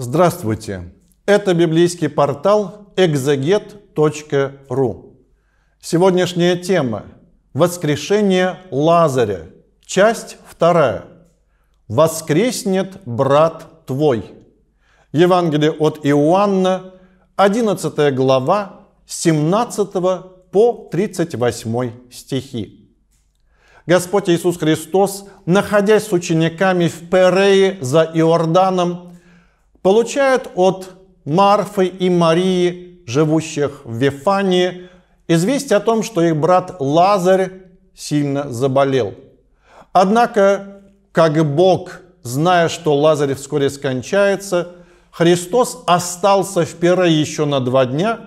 Здравствуйте! Это библейский портал exeget.ru. Сегодняшняя тема – воскрешение Лазаря, часть вторая. «Воскреснет брат твой». Евангелие от Иоанна, 11 глава, 17 по 38 стихи. Господь Иисус Христос, находясь с учениками в Перее за Иорданом, получает от Марфы и Марии, живущих в Вифании, известие о том, что их брат Лазарь сильно заболел. Однако, как Бог, зная, что Лазарь вскоре скончается, Христос остался в пире еще на два дня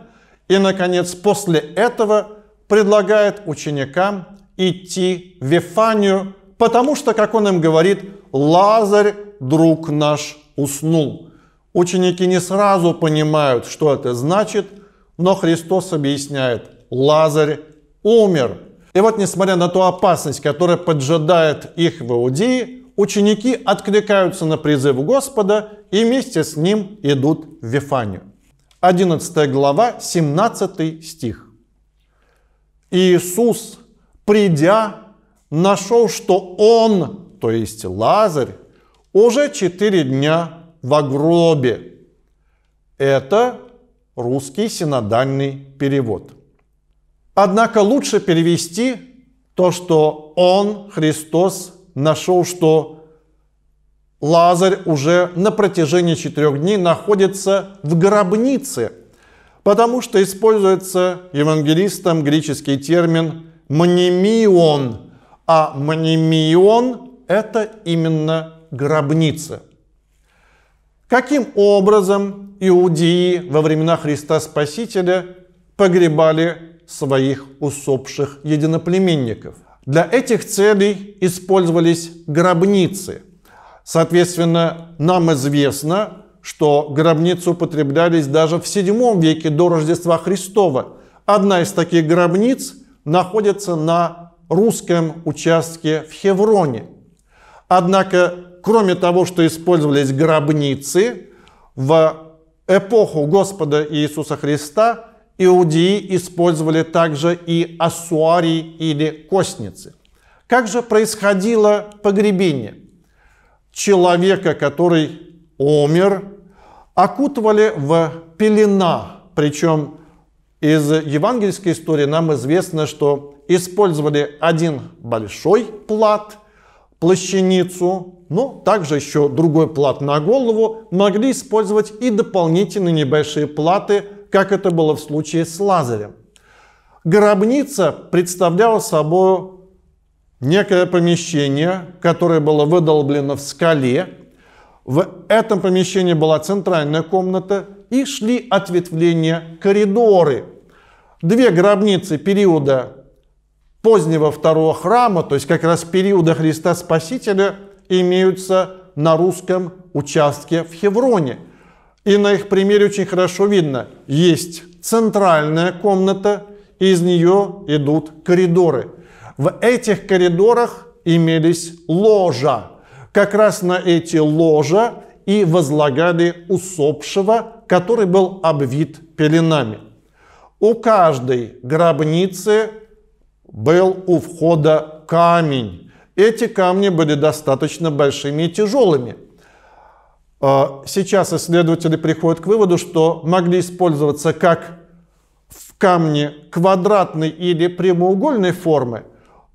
и, наконец, после этого предлагает ученикам идти в Вифанию, потому что, как он им говорит, Лазарь, друг наш, уснул. Ученики не сразу понимают, что это значит, но Христос объясняет, Лазарь умер. И вот несмотря на ту опасность, которая поджидает их в Иудее, ученики откликаются на призыв Господа и вместе с ним идут в Вифанию. 11 глава, 17 стих. Иисус, придя, нашел, что Он, то есть Лазарь, уже четыре дня в гробе. Это русский синодальный перевод. Однако лучше перевести то, что Он, Христос, нашел, что Лазарь уже на протяжении четырех дней находится в гробнице, потому что используется евангелистом греческий термин «мнемион», а «мнемион» – это именно гробница – каким образом иудеи во времена Христа Спасителя погребали своих усопших единоплеменников. Для этих целей использовались гробницы. Соответственно, нам известно, что гробницы употреблялись даже в VII веке до Рождества Христова. Одна из таких гробниц находится на русском участке в Хевроне. Однако кроме того, что использовались гробницы, в эпоху Господа Иисуса Христа иудеи использовали также и асуарии или костницы. Как же происходило погребение? Человека, который умер, окутывали в пелена, причем из евангельской истории нам известно, что использовали один большой плат – плащаницу, но также еще другой плат на голову, могли использовать и дополнительные небольшие платы, как это было в случае с Лазарем. Гробница представляла собой некое помещение, которое было выдолблено в скале. В этом помещении была центральная комната и шли ответвления коридоры. Две гробницы периода позднего второго храма, то есть как раз периода Христа Спасителя, имеются на русском участке в Хевроне. И на их примере очень хорошо видно, есть центральная комната, из нее идут коридоры. В этих коридорах имелись ложа. Как раз на эти ложа и возлагали усопшего, который был обвит пеленами. У каждой гробницы был у входа камень. Эти камни были достаточно большими и тяжелыми. А, сейчас исследователи приходят к выводу, что могли использоваться как в камне квадратной или прямоугольной формы,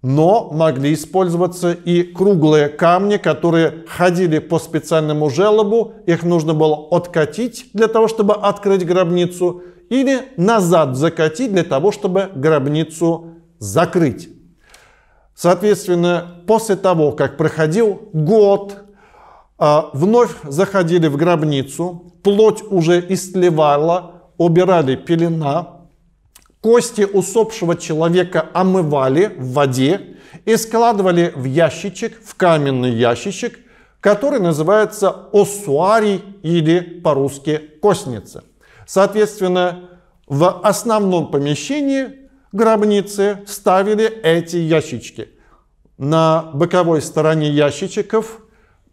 но могли использоваться и круглые камни, которые ходили по специальному желобу, их нужно было откатить для того, чтобы открыть гробницу, или назад закатить для того, чтобы гробницу закрыть. Соответственно, после того, как проходил год, а, вновь заходили в гробницу, плоть уже истлевала, убирали пелена, кости усопшего человека омывали в воде и складывали в ящичек, в каменный ящичек, который называется осуарий или по-русски костница. Соответственно, в основном помещении гробницы ставили эти ящички. На боковой стороне ящичков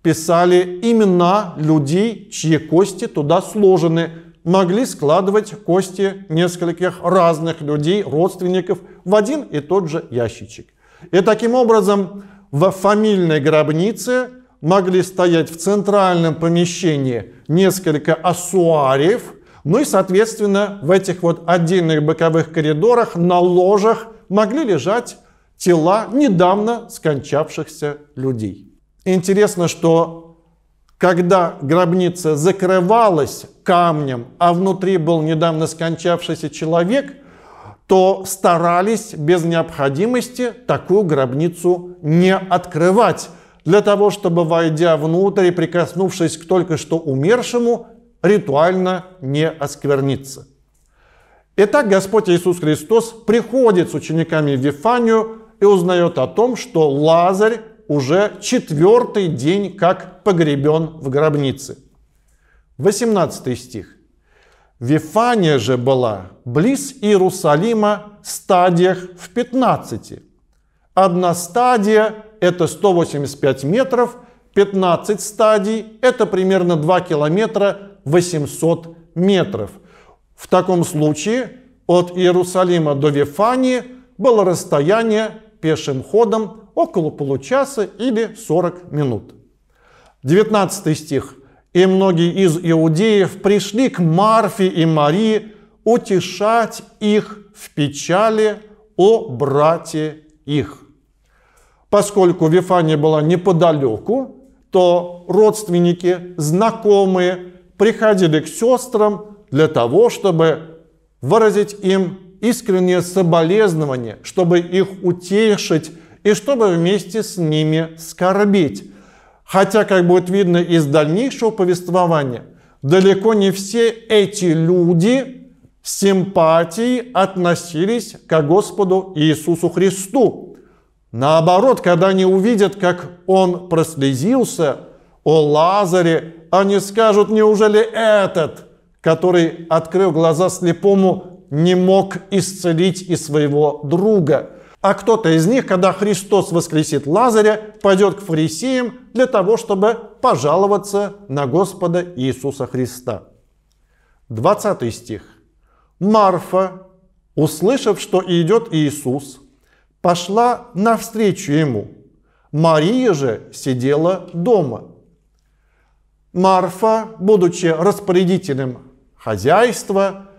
писали имена людей, чьи кости туда сложены. Могли складывать кости нескольких разных людей, родственников в один и тот же ящичек. И таким образом в фамильной гробнице могли стоять в центральном помещении несколько асуариев – ну и, соответственно, в этих вот отдельных боковых коридорах на ложах могли лежать тела недавно скончавшихся людей. Интересно, что когда гробница закрывалась камнем, а внутри был недавно скончавшийся человек, то старались без необходимости такую гробницу не открывать, для того, чтобы, войдя внутрь и прикоснувшись к только что умершему, ритуально не оскверниться. Итак, Господь Иисус Христос приходит с учениками в Вифанию и узнает о том, что Лазарь уже четвертый день как погребен в гробнице. 18 стих. Вифания же была близ Иерусалима стадиях в 15. Одна стадия – это 185 метров, 15 стадий – это примерно 2 километра 800 метров. В таком случае от Иерусалима до Вифании было расстояние пешим ходом около получаса или 40 минут. 19 стих. «И многие из иудеев пришли к Марфе и Марии утешать их в печали о брате их». Поскольку Вифания была неподалеку, то родственники, знакомые, приходили к сестрам для того, чтобы выразить им искреннее соболезнование, чтобы их утешить и чтобы вместе с ними скорбить. Хотя, как будет видно из дальнейшего повествования, далеко не все эти люди с симпатией относились к Господу Иисусу Христу. Наоборот, когда они увидят, как Он прослезился – о Лазаре, они скажут, неужели этот, который, открыл глаза слепому, не мог исцелить и своего друга? А кто-то из них, когда Христос воскресит Лазаря, пойдет к фарисеям для того, чтобы пожаловаться на Господа Иисуса Христа. 20 стих. Марфа, услышав, что идет Иисус, пошла навстречу ему. Мария же сидела дома – Марфа, будучи распорядителем хозяйства,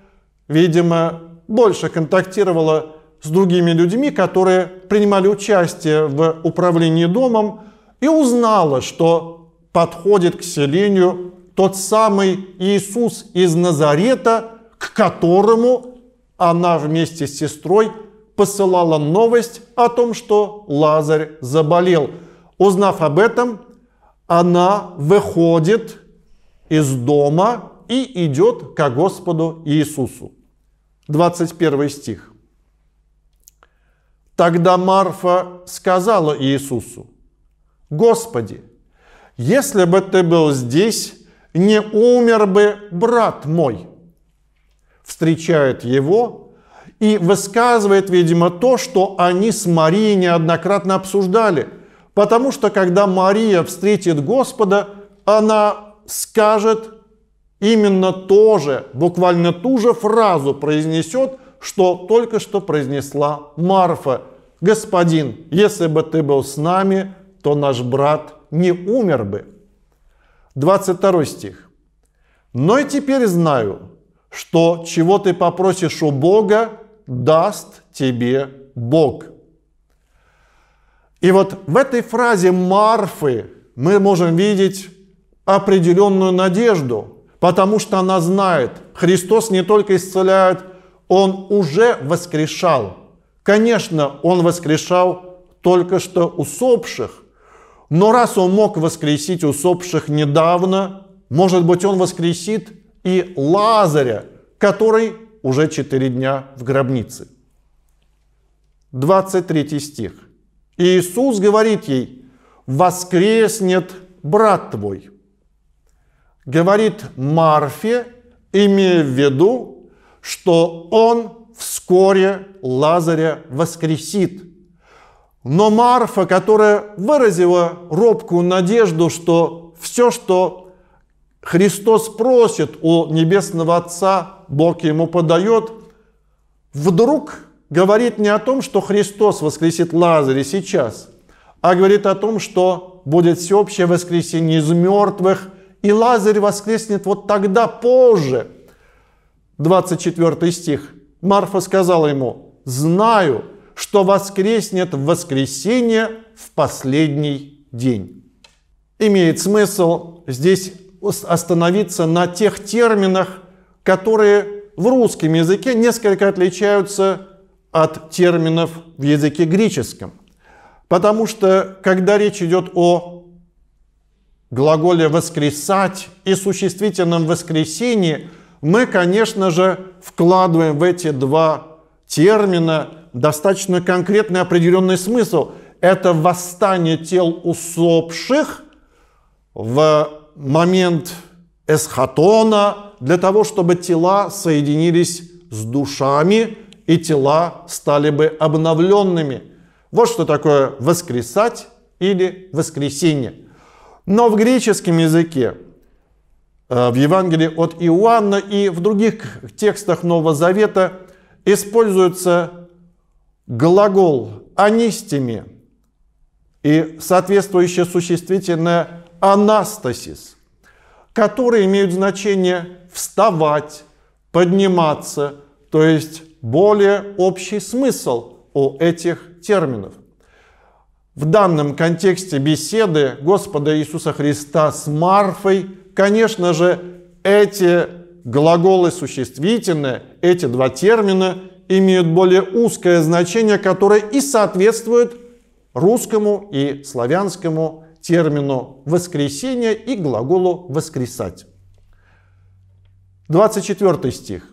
видимо, больше контактировала с другими людьми, которые принимали участие в управлении домом, и узнала, что подходит к селению тот самый Иисус из Назарета, к которому она вместе с сестрой посылала новость о том, что Лазарь заболел. Узнав об этом, она выходит из дома и идет к Господу Иисусу. 21 стих. Тогда Марфа сказала Иисусу, «Господи, если бы ты был здесь, не умер бы брат мой». Встречает его и высказывает, видимо, то, что они с Марией неоднократно обсуждали – Потому что когда Мария встретит Господа, она скажет именно то же, буквально ту же фразу произнесет, что только что произнесла Марфа. «Господин, если бы ты был с нами, то наш брат не умер бы». 22 стих. «Но и теперь знаю, что чего ты попросишь у Бога, даст тебе Бог». И вот в этой фразе Марфы мы можем видеть определенную надежду, потому что она знает, Христос не только исцеляет, Он уже воскрешал. Конечно, Он воскрешал только что усопших, но раз Он мог воскресить усопших недавно, может быть, Он воскресит и Лазаря, который уже четыре дня в гробнице. 23 стих. Иисус говорит ей, воскреснет брат твой. Говорит Марфе, имея в виду, что он вскоре Лазаря воскресит. Но Марфа, которая выразила робкую надежду, что все, что Христос просит у Небесного Отца, Бог ему подает, вдруг говорит не о том, что Христос воскресит Лазаря сейчас, а говорит о том, что будет всеобщее воскресение из мертвых, и Лазарь воскреснет вот тогда позже. 24 стих. Марфа сказала ему, «Знаю, что воскреснет в воскресенье в последний день». Имеет смысл здесь остановиться на тех терминах, которые в русском языке несколько отличаются от терминов в языке греческом. Потому что, когда речь идет о глаголе «воскресать» и существительном «воскресении», мы, конечно же, вкладываем в эти два термина достаточно конкретный определенный смысл. Это восстание тел усопших в момент эсхатона для того, чтобы тела соединились с душами – и тела стали бы обновленными. Вот что такое воскресать или воскресение. Но в греческом языке, э, в Евангелии от Иоанна и в других текстах Нового Завета используется глагол «анистими» и соответствующее существительное «анастасис», которые имеют значение «вставать», «подниматься», то есть более общий смысл у этих терминов. В данном контексте беседы Господа Иисуса Христа с Марфой, конечно же, эти глаголы существительные, эти два термина имеют более узкое значение, которое и соответствует русскому и славянскому термину «воскресение» и глаголу «воскресать». 24 стих.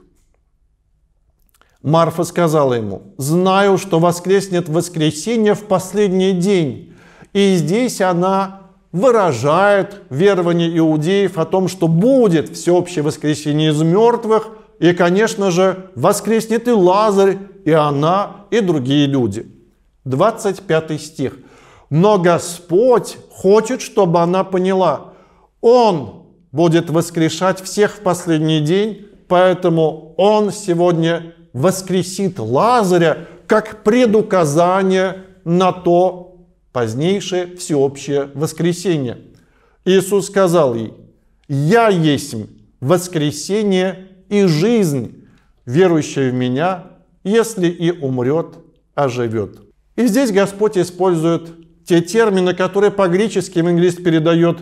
Марфа сказала ему, «Знаю, что воскреснет воскресенье в последний день». И здесь она выражает верование иудеев о том, что будет всеобщее воскресение из мертвых, и, конечно же, воскреснет и Лазарь, и она, и другие люди. 25 стих. Но Господь хочет, чтобы она поняла, Он будет воскрешать всех в последний день, поэтому Он сегодня воскресит Лазаря как предуказание на то позднейшее всеобщее воскресение. Иисус сказал ей, «Я есть воскресение и жизнь, верующий в Меня, если и умрет, оживет». А и здесь Господь использует те термины, которые по-гречески английский передает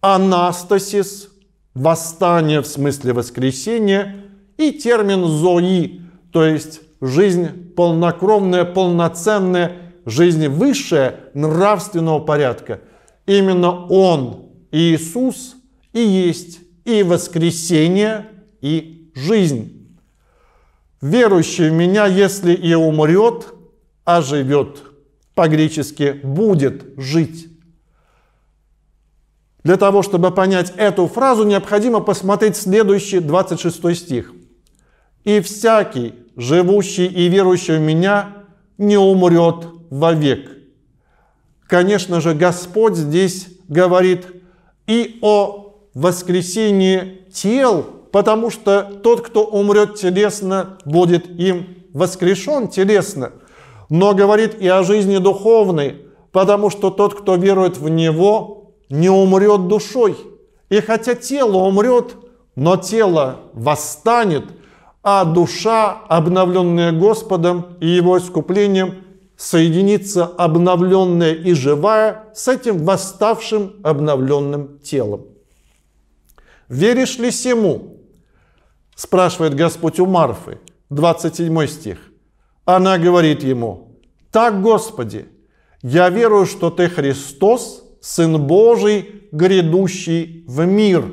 «анастасис», «восстание» в смысле воскресения, и термин «зои», то есть жизнь полнокровная, полноценная, жизнь высшая, нравственного порядка. Именно Он, Иисус, и есть и воскресение, и жизнь. Верующий в Меня, если и умрет, а живет. по-гречески «будет жить». Для того, чтобы понять эту фразу, необходимо посмотреть следующий 26 стих. «И всякий, живущий и верующий в меня, не умрет вовек. Конечно же, Господь здесь говорит и о воскресении тел, потому что тот, кто умрет телесно, будет им воскрешен телесно, но говорит и о жизни духовной, потому что тот, кто верует в Него, не умрет душой. И хотя тело умрет, но тело восстанет – а душа, обновленная Господом и Его искуплением, соединится обновленная и живая с этим восставшим обновленным телом. «Веришь ли сему?» – спрашивает Господь у Марфы, 27 стих. Она говорит ему, «Так, Господи, я верую, что Ты Христос, Сын Божий, грядущий в мир».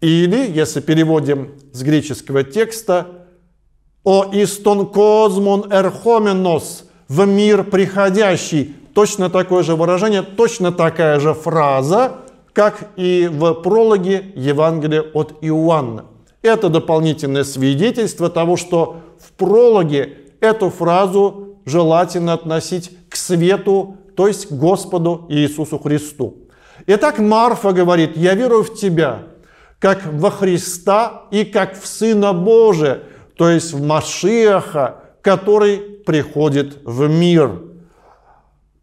Или, если переводим с греческого текста «О истон козмон эрхоменос» – «в мир приходящий». Точно такое же выражение, точно такая же фраза, как и в прологе Евангелия от Иоанна. Это дополнительное свидетельство того, что в прологе эту фразу желательно относить к свету, то есть к Господу Иисусу Христу. Итак, Марфа говорит, я верую в Тебя, как во Христа и как в Сына Божия, то есть в Машиаха, который приходит в мир.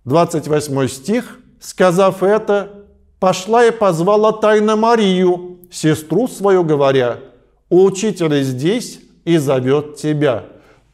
28 стих. Сказав это, пошла и позвала тайно Марию, сестру свою, говоря, «Учитель здесь и зовет тебя».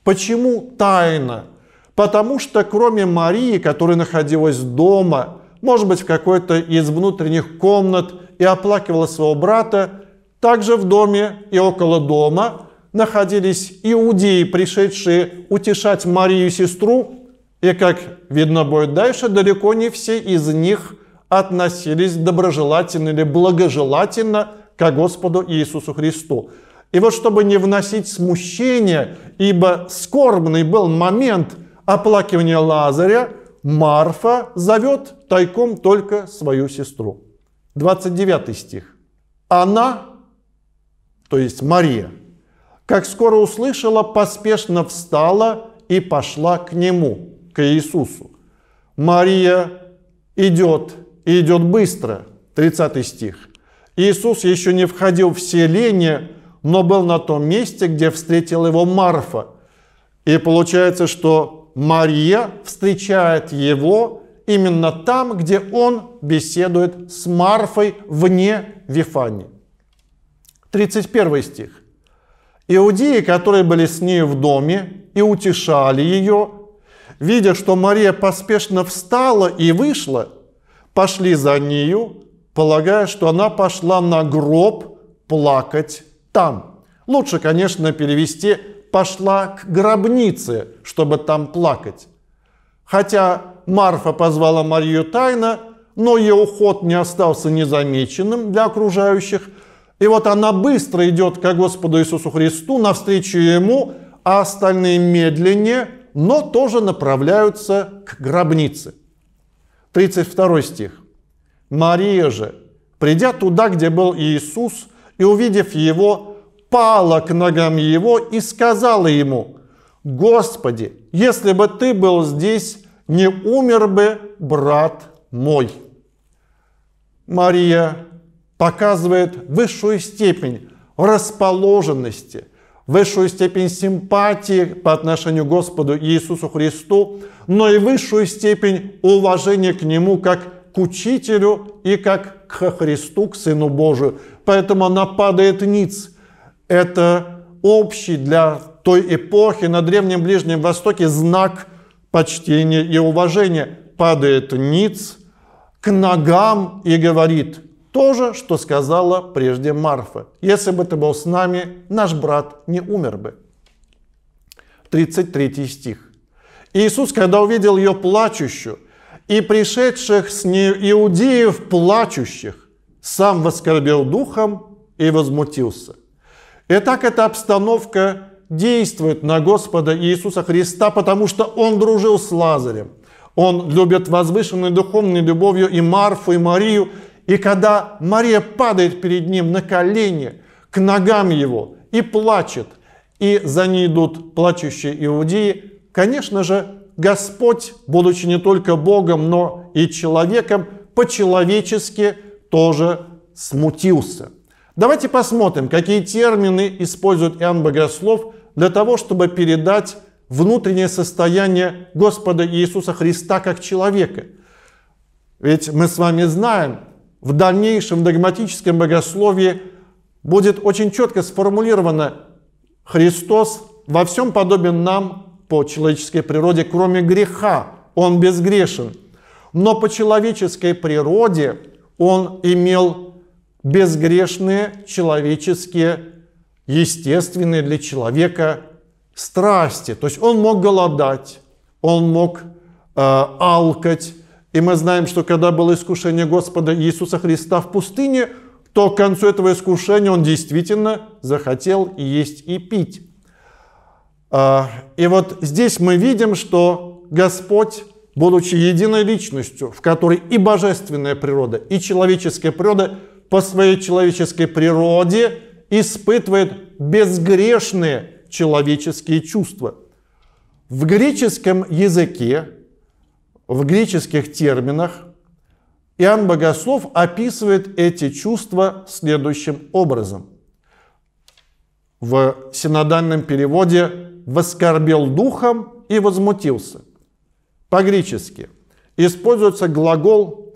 Почему тайно? Потому что кроме Марии, которая находилась дома, может быть, в какой-то из внутренних комнат и оплакивала своего брата. Также в доме и около дома находились иудеи, пришедшие утешать Марию сестру, и, как видно будет дальше, далеко не все из них относились доброжелательно или благожелательно к Господу Иисусу Христу. И вот чтобы не вносить смущения, ибо скорбный был момент оплакивания Лазаря, Марфа зовет тайком только свою сестру. 29 стих. Она, то есть Мария, как скоро услышала, поспешно встала и пошла к нему, к Иисусу. Мария идет, и идет быстро. 30 стих. Иисус еще не входил в селение, но был на том месте, где встретил его Марфа. И получается, что Мария встречает его именно там, где он беседует с Марфой вне Вифании. 31 стих. Иудеи, которые были с ней в доме и утешали ее, видя, что Мария поспешно встала и вышла, пошли за нею, полагая, что она пошла на гроб плакать там. Лучше, конечно, перевести пошла к гробнице, чтобы там плакать. Хотя Марфа позвала Марию тайно, но ее уход не остался незамеченным для окружающих. И вот она быстро идет к Господу Иисусу Христу, навстречу Ему, а остальные медленнее, но тоже направляются к гробнице. 32 стих. «Мария же, придя туда, где был Иисус, и увидев Его, пала к ногам его и сказала ему, «Господи, если бы ты был здесь, не умер бы брат мой». Мария показывает высшую степень расположенности, высшую степень симпатии по отношению к Господу Иисусу Христу, но и высшую степень уважения к Нему как к Учителю и как к Христу, к Сыну Божию. Поэтому она падает ниц – это общий для той эпохи на Древнем Ближнем Востоке знак почтения и уважения. Падает ниц к ногам и говорит то же, что сказала прежде Марфа. Если бы ты был с нами, наш брат не умер бы. 33 стих. Иисус, когда увидел ее плачущую и пришедших с нею иудеев плачущих, сам воскорбел духом и возмутился – Итак, эта обстановка действует на Господа Иисуса Христа, потому что Он дружил с Лазарем. Он любит возвышенной духовной любовью и Марфу, и Марию. И когда Мария падает перед ним на колени, к ногам его, и плачет, и за ней идут плачущие иудеи, конечно же, Господь, будучи не только Богом, но и человеком, по-человечески тоже смутился. Давайте посмотрим, какие термины использует Иоанн Богослов для того, чтобы передать внутреннее состояние Господа Иисуса Христа как человека. Ведь мы с вами знаем, в дальнейшем догматическом богословии будет очень четко сформулировано Христос во всем подобен нам по человеческой природе, кроме греха. Он безгрешен. Но по человеческой природе он имел безгрешные человеческие, естественные для человека страсти. То есть он мог голодать, он мог э, алкать. И мы знаем, что когда было искушение Господа Иисуса Христа в пустыне, то к концу этого искушения он действительно захотел есть, и пить. Э, и вот здесь мы видим, что Господь, будучи единой личностью, в которой и божественная природа, и человеческая природа – по своей человеческой природе испытывает безгрешные человеческие чувства. В греческом языке, в греческих терминах Иоанн Богослов описывает эти чувства следующим образом. В синодальном переводе «воскорбел духом и возмутился». По-гречески используется глагол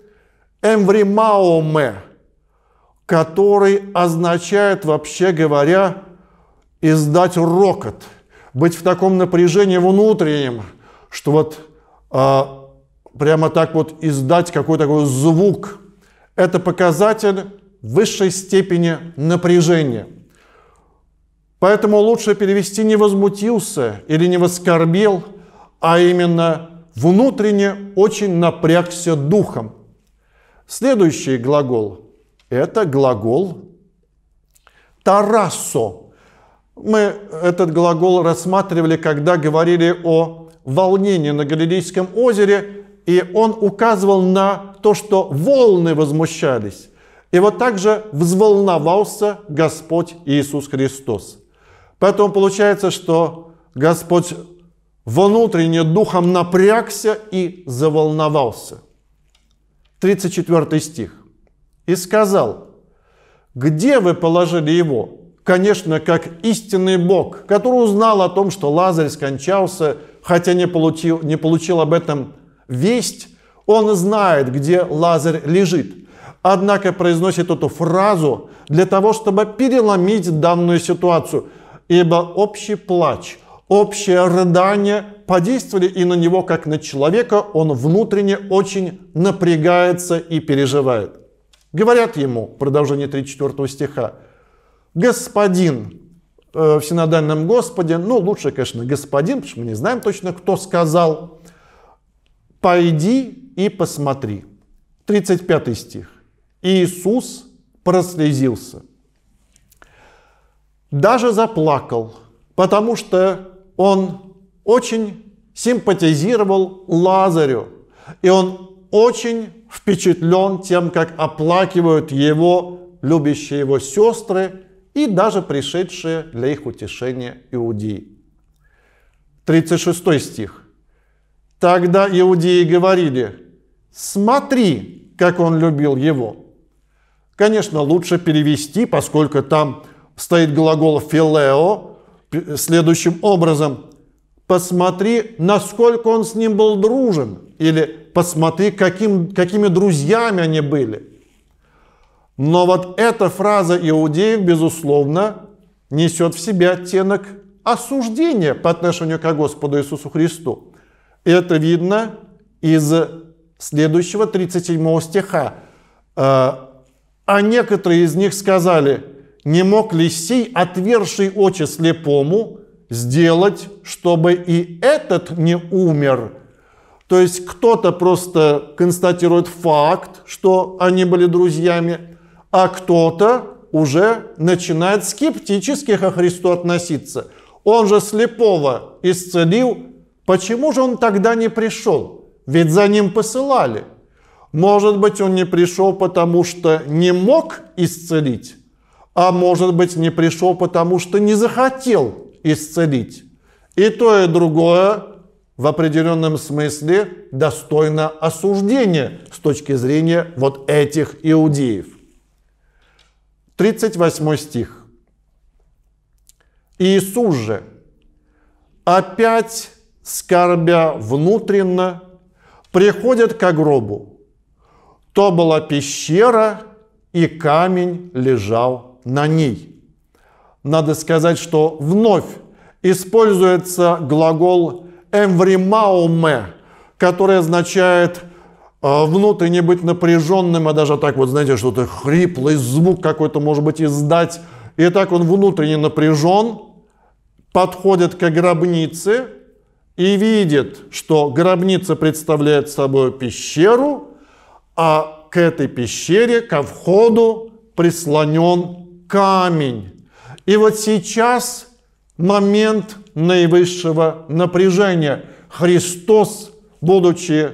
«эмвримаоме», который означает, вообще говоря, издать рокот, быть в таком напряжении внутреннем, что вот а, прямо так вот издать какой-то такой звук. Это показатель высшей степени напряжения. Поэтому лучше перевести не возмутился или не воскорбил, а именно внутренне очень напрягся духом. Следующий глагол это глагол «тарасо». Мы этот глагол рассматривали, когда говорили о волнении на Галилейском озере, и он указывал на то, что волны возмущались. И вот так же взволновался Господь Иисус Христос. Поэтому получается, что Господь внутренне духом напрягся и заволновался. 34 стих и сказал, «Где вы положили его?» Конечно, как истинный Бог, который узнал о том, что Лазарь скончался, хотя не получил, не получил об этом весть, он знает, где Лазарь лежит. Однако произносит эту фразу для того, чтобы переломить данную ситуацию, ибо общий плач, общее рыдание подействовали и на него, как на человека, он внутренне очень напрягается и переживает. Говорят ему, продолжение 34 стиха, «Господин э, в синодальном Господе, ну лучше, конечно, господин, потому что мы не знаем точно, кто сказал, пойди и посмотри». 35 стих. Иисус прослезился. Даже заплакал, потому что он очень симпатизировал Лазарю. И он очень впечатлен тем, как оплакивают его любящие его сестры и даже пришедшие для их утешения иудеи. 36 стих. Тогда иудеи говорили, смотри, как он любил его. Конечно, лучше перевести, поскольку там стоит глагол «филео», следующим образом. Посмотри, насколько он с ним был дружен – или посмотри, каким, какими друзьями они были. Но вот эта фраза иудеев, безусловно, несет в себе оттенок осуждения по отношению к Господу Иисусу Христу. Это видно из следующего 37 стиха. Э, «А некоторые из них сказали, не мог ли сей, отверший очи слепому, сделать, чтобы и этот не умер?» То есть кто-то просто констатирует факт, что они были друзьями, а кто-то уже начинает скептически ко Христу относиться. Он же слепого исцелил, почему же он тогда не пришел? Ведь за ним посылали. Может быть, он не пришел, потому что не мог исцелить, а может быть, не пришел, потому что не захотел исцелить. И то, и другое в определенном смысле достойно осуждения с точки зрения вот этих иудеев. 38 стих. Иисус же, опять скорбя внутренно, приходит к гробу. То была пещера, и камень лежал на ней. Надо сказать, что вновь используется глагол эмвримауме, которое означает э, внутренне быть напряженным, а даже так вот, знаете, что-то хриплый звук какой-то, может быть, издать. И так он внутренне напряжен, подходит к гробнице и видит, что гробница представляет собой пещеру, а к этой пещере, ко входу прислонен камень. И вот сейчас момент – наивысшего напряжения. Христос, будучи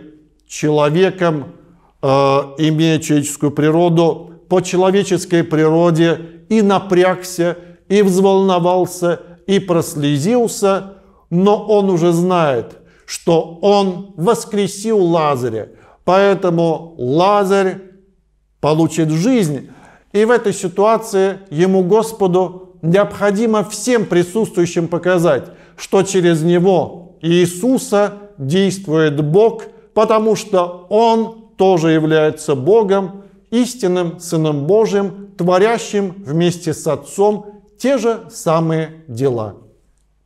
человеком, э, имея человеческую природу, по человеческой природе и напрягся, и взволновался, и прослезился, но он уже знает, что он воскресил Лазаря, поэтому Лазарь получит жизнь. И в этой ситуации ему Господу необходимо всем присутствующим показать, что через него Иисуса действует Бог, потому что Он тоже является Богом, истинным Сыном Божьим, творящим вместе с Отцом те же самые дела.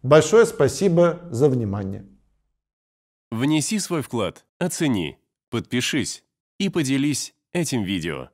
Большое спасибо за внимание. Внеси свой вклад, оцени, подпишись и поделись этим видео.